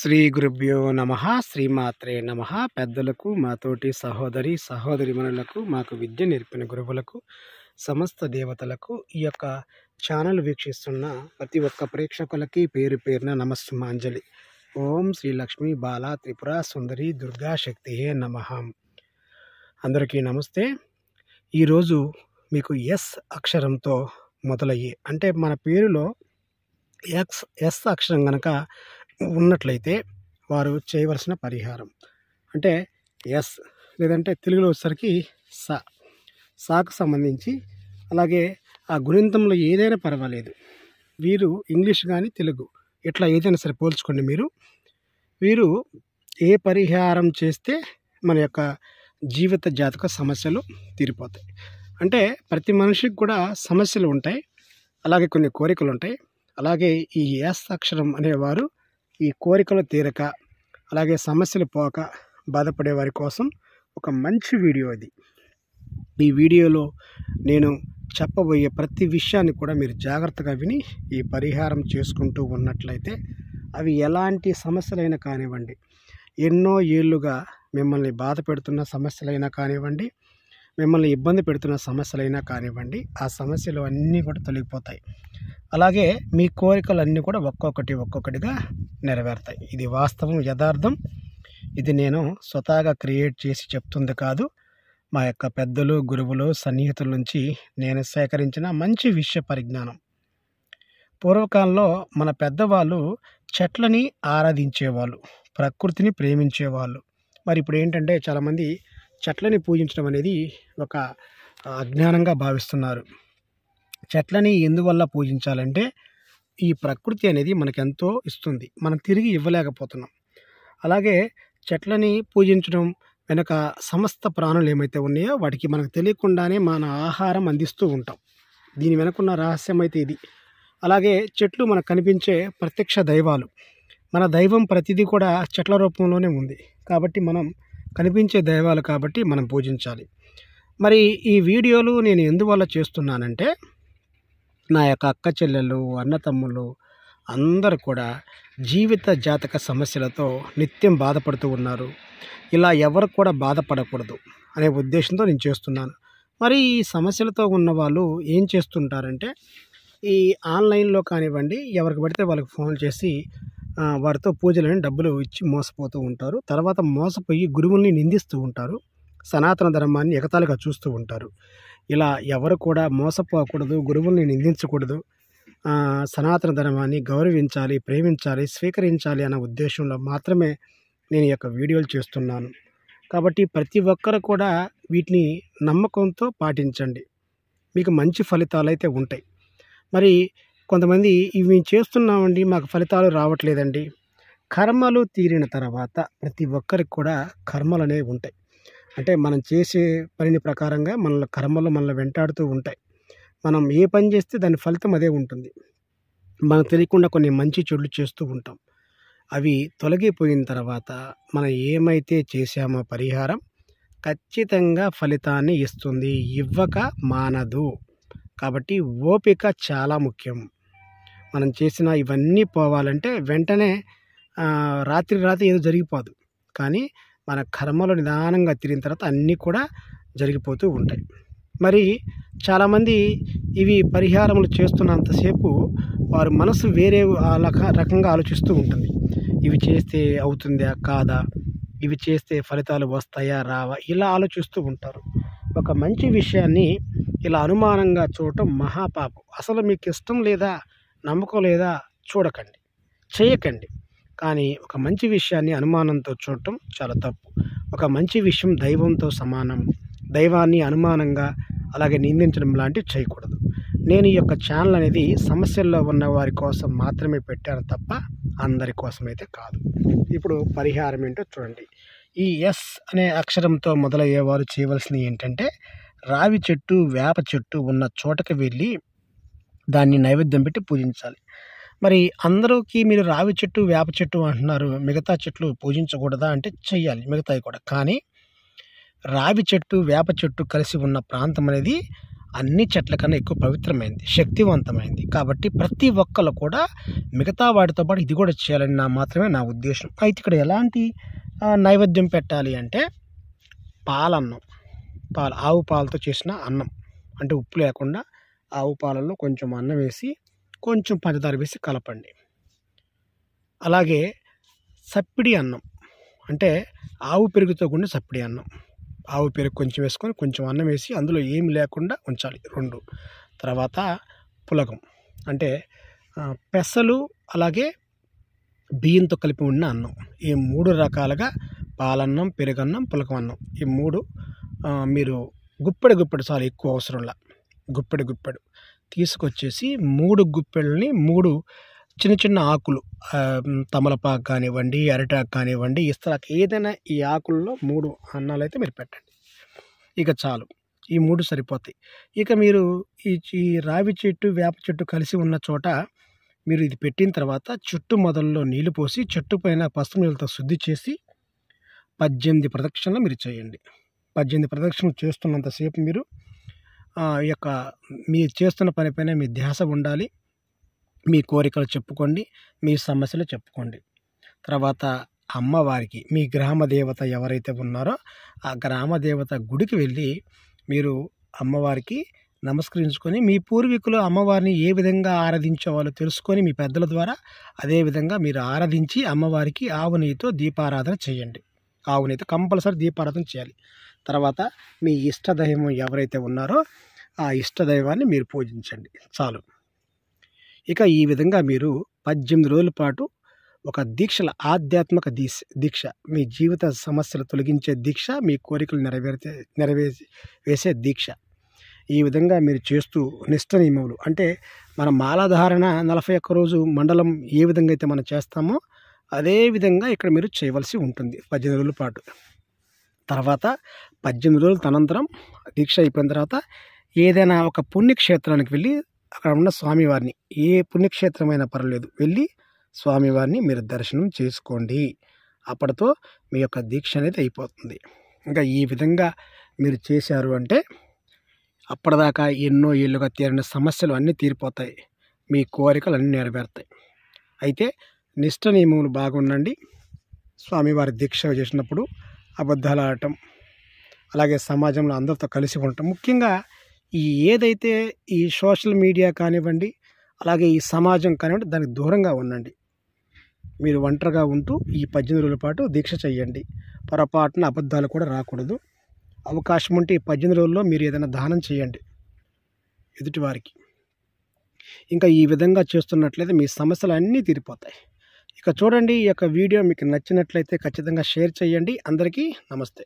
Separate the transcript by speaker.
Speaker 1: శ్రీ గురుభ్యో నమ శ్రీమాత్రే నమ పెద్దలకు మాతోటి సహోదరి సహోదరి మనులకు మాకు విద్య నేర్పిన గురువులకు సమస్త దేవతలకు ఈ యొక్క ఛానల్ వీక్షిస్తున్న ప్రతి ఒక్క ప్రేక్షకులకి పేరు పేరున నమస్సుమాంజలి ఓం శ్రీ లక్ష్మి బాల త్రిపుర సుందరి దుర్గా హే నమ అందరికీ నమస్తే ఈరోజు మీకు ఎస్ అక్షరంతో మొదలయ్యే అంటే మన పేరులో ఎక్స్ ఎస్ అక్షరం కనుక ఉన్నట్లయితే వారు చేయవలసిన పరిహారం అంటే ఎస్ లేదంటే తెలుగులో వచ్చేసరికి స సాకు సంబంధించి అలాగే ఆ గుణింతంలో ఏదైనా పర్వాలేదు వీరు ఇంగ్లీష్ కానీ తెలుగు ఇట్లా ఏదైనా సరే పోల్చుకోండి మీరు వీరు ఏ పరిహారం చేస్తే మన యొక్క జీవిత జాతక సమస్యలు తీరిపోతాయి అంటే ప్రతి మనిషికి కూడా సమస్యలు ఉంటాయి అలాగే కొన్ని కోరికలు ఉంటాయి అలాగే ఈ యాస్ అక్షరం అనేవారు ఈ కోరికలు తీరక అలాగే సమస్యలు పోక బాధపడే వారి కోసం ఒక మంచి వీడియో అది ఈ వీడియోలో నేను చెప్పబోయే ప్రతి విషయాన్ని కూడా మీరు జాగ్రత్తగా విని ఈ పరిహారం చేసుకుంటూ ఉన్నట్లయితే అవి ఎలాంటి సమస్యలైనా కానివ్వండి ఎన్నో ఏళ్ళుగా మిమ్మల్ని బాధ పెడుతున్న సమస్యలైనా కానివ్వండి మిమ్మల్ని ఇబ్బంది పెడుతున్న సమస్యలైనా కానివ్వండి ఆ సమస్యలు అన్నీ కూడా తొలగిపోతాయి అలాగే మీ కోరికలు అన్నీ కూడా ఒక్కొక్కటి ఒక్కొక్కటిగా నెరవేరుతాయి ఇది వాస్తవం యథార్థం ఇది నేను స్వతహాగా క్రియేట్ చేసి చెప్తుంది కాదు మా యొక్క పెద్దలు గురువులు సన్నిహితుల నుంచి నేను సేకరించిన మంచి విషయ పరిజ్ఞానం పూర్వకాలంలో మన పెద్దవాళ్ళు చెట్లని ఆరాధించేవాళ్ళు ప్రకృతిని ప్రేమించేవాళ్ళు మరి ఇప్పుడు ఏంటంటే చాలామంది చెట్లని పూజించడం అనేది ఒక అజ్ఞానంగా భావిస్తున్నారు చెట్లని ఎందువల్ల పూజించాలంటే ఈ ప్రకృతి అనేది మనకెంతో ఇస్తుంది మనం తిరిగి ఇవ్వలేకపోతున్నాం అలాగే చెట్లని పూజించడం వెనుక సమస్త ప్రాణులు ఏమైతే ఉన్నాయో వాటికి మనకు తెలియకుండానే మన ఆహారం అందిస్తూ ఉంటాం దీని వెనకున్న రహస్యం అయితే ఇది అలాగే చెట్లు మనకు కనిపించే ప్రత్యక్ష దైవాలు మన దైవం ప్రతిదీ కూడా చెట్ల రూపంలోనే ఉంది కాబట్టి మనం కనిపించే దైవాలు కాబట్టి మనం పూజించాలి మరి ఈ వీడియోలు నేను ఎందువల్ల చేస్తున్నానంటే నా యొక్క అక్క చెల్లెలు అన్నతమ్ములు అందరు కూడా జీవిత జాతక సమస్యలతో నిత్యం బాధపడుతూ ఉన్నారు ఇలా ఎవరు కూడా బాధపడకూడదు అనే ఉద్దేశంతో నేను చేస్తున్నాను మరి ఈ సమస్యలతో ఉన్న వాళ్ళు ఏం చేస్తుంటారంటే ఈ ఆన్లైన్లో కానివ్వండి ఎవరికి పడితే వాళ్ళకి ఫోన్ చేసి వారితో పూజలని డబ్బులు ఇచ్చి మోసపోతూ ఉంటారు తర్వాత మోసపోయి గురువుల్ని నిందిస్తూ ఉంటారు సనాతన ధర్మాన్ని ఎగతాలుగా చూస్తూ ఉంటారు ఇలా ఎవరు కూడా మోసపోకూడదు గురువుల్ని నిందించకూడదు సనాతన ధర్మాన్ని గౌరవించాలి ప్రేమించాలి స్వీకరించాలి అన్న ఉద్దేశంలో మాత్రమే నేను ఈ యొక్క వీడియోలు చేస్తున్నాను కాబట్టి ప్రతి ఒక్కరు కూడా వీటిని నమ్మకంతో పాటించండి మీకు మంచి ఫలితాలు అయితే ఉంటాయి మరి కొంతమంది ఇవి మేము చేస్తున్నామండి మాకు ఫలితాలు రావట్లేదండి కర్మలు తీరిన తర్వాత ప్రతి ఒక్కరికి కూడా కర్మలు అనేవి ఉంటాయి అంటే మనం చేసే పనిని ప్రకారంగా మన కర్మలు మనల్ని వెంటాడుతూ ఉంటాయి మనం ఏ పని చేస్తే దాని ఫలితం అదే ఉంటుంది మనం తెలియకుండా కొన్ని మంచి చెడులు చేస్తూ ఉంటాం అవి తొలగిపోయిన తర్వాత మనం ఏమైతే చేశామో పరిహారం ఖచ్చితంగా ఫలితాన్ని ఇస్తుంది ఇవ్వక మానదు కాబట్టి ఓపిక చాలా ముఖ్యం మనం చేసిన ఇవన్నీ పోవాలంటే వెంటనే రాత్రి రాత్రి ఏదో జరిగిపోదు కానీ మన కర్మలు నిదానంగా తిరిగిన తర్వాత అన్నీ కూడా జరిగిపోతూ ఉంటాయి మరి చాలామంది ఇవి పరిహారములు చేస్తున్నంతసేపు వారి మనసు వేరే రకంగా ఆలోచిస్తూ ఉంటుంది ఇవి చేస్తే అవుతుందా కాదా ఇవి చేస్తే ఫలితాలు వస్తాయా రావా ఇలా ఆలోచిస్తూ ఉంటారు ఒక మంచి విషయాన్ని ఇలా అనుమానంగా చూడటం మహాపాపం అసలు మీకు ఇష్టం లేదా నమ్మకం లేదా చూడకండి చేయకండి కానీ ఒక మంచి విషయాన్ని అనుమానంతో చూడటం చాలా తప్పు ఒక మంచి విషయం దైవంతో సమానం దైవాన్ని అనుమానంగా అలాగే నిందించడం లాంటివి చేయకూడదు నేను ఈ యొక్క ఛానల్ అనేది సమస్యల్లో ఉన్న వారి కోసం మాత్రమే పెట్టాను తప్ప అందరి కోసం అయితే కాదు ఇప్పుడు పరిహారం ఏంటో చూడండి ఈ ఎస్ అనే అక్షరంతో మొదలయ్యేవారు చేయవలసింది ఏంటంటే రావి చెట్టు వేప చెట్టు ఉన్న చోటకి వెళ్ళి దాన్ని నైవేద్యం పెట్టి పూజించాలి మరి అందరికీ మీరు రావి చెట్టు వేప చెట్టు అంటున్నారు మిగతా చెట్లు పూజించకూడదా అంటే చెయ్యాలి మిగతావి కూడా కానీ రావి చెట్టు వేప చెట్టు కలిసి ఉన్న ప్రాంతం అనేది అన్ని చెట్ల కన్నా ఎక్కువ పవిత్రమైంది శక్తివంతమైంది కాబట్టి ప్రతి ఒక్కరు కూడా మిగతా వాటితో పాటు ఇది కూడా చేయాలని నా మాత్రమే నా ఉద్దేశం అయితే ఇక్కడ ఎలాంటి నైవేద్యం పెట్టాలి అంటే పాలన్నం పాలు ఆవు పాలతో చేసిన అన్నం అంటే ఉప్పు లేకుండా ఆవు పాలల్లో కొంచెం అన్నం వేసి కొంచెం పంచదార వేసి కలపండి అలాగే సప్పిడి అన్నం అంటే ఆవు పెరుగుతో కూడిన సప్పిడి అన్నం ఆవు పెరుగు కొంచెం వేసుకొని కొంచెం అన్నం వేసి అందులో ఏమి లేకుండా ఉంచాలి రెండు తర్వాత పులగం అంటే పెసలు అలాగే బియ్యంతో కలిపి ఉన్న అన్నం ఈ మూడు రకాలుగా పాలన్నం పెరుగన్నం పులకం అన్నం ఈ మూడు మీరు గుప్పెడు గుప్పెడు సార్లు ఎక్కువ అవసరంలా గుప్పెడు గుప్పెడు తీసుకొచ్చేసి మూడు గుప్పెళ్ళని మూడు చిన్న చిన్న ఆకులు తమలపాకు కానివ్వండి అరిటాకు కానివ్వండి ఇస్తరాకు ఏదైనా ఈ ఆకుల్లో మూడు అన్నాలు అయితే మీరు పెట్టండి ఇక చాలు ఈ మూడు సరిపోతాయి ఇక మీరు ఈ ఈ రావి చెట్టు వేప చెట్టు కలిసి ఉన్న చోట మీరు ఇది పెట్టిన తర్వాత చెట్టు మొదల్లో నీళ్లు పోసి చెట్టు పైన పసుపు నీళ్ళతో శుద్ధి చేసి పద్దెనిమిది ప్రదక్షిణలు మీరు చేయండి పద్దెనిమిది ప్రదక్షిణలు చేస్తున్నంతసేపు మీరు ఈ యొక్క మీరు చేస్తున్న పనిపైన మీ ధ్యాస ఉండాలి మీ కోరికలు చెప్పుకోండి మీ సమస్యలు చెప్పుకోండి తర్వాత అమ్మవారికి మీ గ్రామ దేవత ఎవరైతే ఉన్నారో ఆ గ్రామ దేవత గుడికి వెళ్ళి మీరు అమ్మవారికి నమస్కరించుకొని మీ పూర్వీకులు అమ్మవారిని ఏ విధంగా ఆరాధించేవాళ్ళో తెలుసుకొని మీ పెద్దల ద్వారా అదేవిధంగా మీరు ఆరాధించి అమ్మవారికి ఆవు నెయ్యితో దీపారాధన చేయండి ఆవు నెయ్యితో కంపల్సరీ దీపారాధన చేయాలి తర్వాత మీ ఇష్టదైవం ఎవరైతే ఉన్నారో ఆ ఇష్టదైవాన్ని మీరు పూజించండి చాలు ఇక ఈ విధంగా మీరు పద్దెనిమిది రోజుల పాటు ఒక దీక్షల ఆధ్యాత్మిక దీక్ష దీక్ష మీ జీవిత సమస్యలు తొలగించే దీక్ష మీ కోరికలు నెరవేర్చే నెరవేర్చి వేసే దీక్ష ఈ విధంగా మీరు చేస్తూ నిష్ట నియమములు అంటే మన మాలాధారణ నలభై ఒక్క రోజు మండలం ఏ విధంగా అయితే మనం చేస్తామో అదే విధంగా ఇక్కడ మీరు చేయవలసి ఉంటుంది పద్దెనిమిది రోజుల పాటు తర్వాత పద్దెనిమిది రోజుల తనంతరం దీక్ష అయిపోయిన తర్వాత ఏదైనా ఒక పుణ్యక్షేత్రానికి వెళ్ళి అక్కడ ఉన్న స్వామివారిని ఏ పుణ్యక్షేత్రమైనా పర్వాలేదు వెళ్ళి స్వామివారిని మీరు దర్శనం చేసుకోండి అప్పటితో మీ యొక్క దీక్ష అనేది అయిపోతుంది ఇంకా ఈ విధంగా మీరు చేశారు అంటే అప్పటిదాకా ఎన్నో ఏళ్ళుగా తీరిన సమస్యలు అన్నీ తీరిపోతాయి మీ కోరికలు అన్నీ నెరవేరుతాయి అయితే నిష్ట నియమములు బాగుండండి స్వామివారి దీక్ష చేసినప్పుడు అబద్ధాలు ఆడటం అలాగే సమాజంలో అందరితో కలిసి ఉండటం ముఖ్యంగా ఈ ఏదైతే ఈ సోషల్ మీడియా కానివ్వండి అలాగే ఈ సమాజం కానివ్వండి దానికి దూరంగా ఉండండి మీరు ఒంటరిగా ఉంటూ ఈ పద్దెనిమిది రోజుల పాటు దీక్ష చేయండి పొరపాటున అబద్ధాలు కూడా రాకూడదు అవకాశం ఉంటే ఈ పద్దెనిమిది రోజుల్లో మీరు ఏదైనా దానం చేయండి ఎదుటివారికి ఇంకా ఈ విధంగా చేస్తున్నట్లయితే మీ సమస్యలు అన్నీ తీరిపోతాయి ఇక చూడండి ఈ యొక్క వీడియో మీకు నచ్చినట్లయితే ఖచ్చితంగా షేర్ చేయండి అందరికీ నమస్తే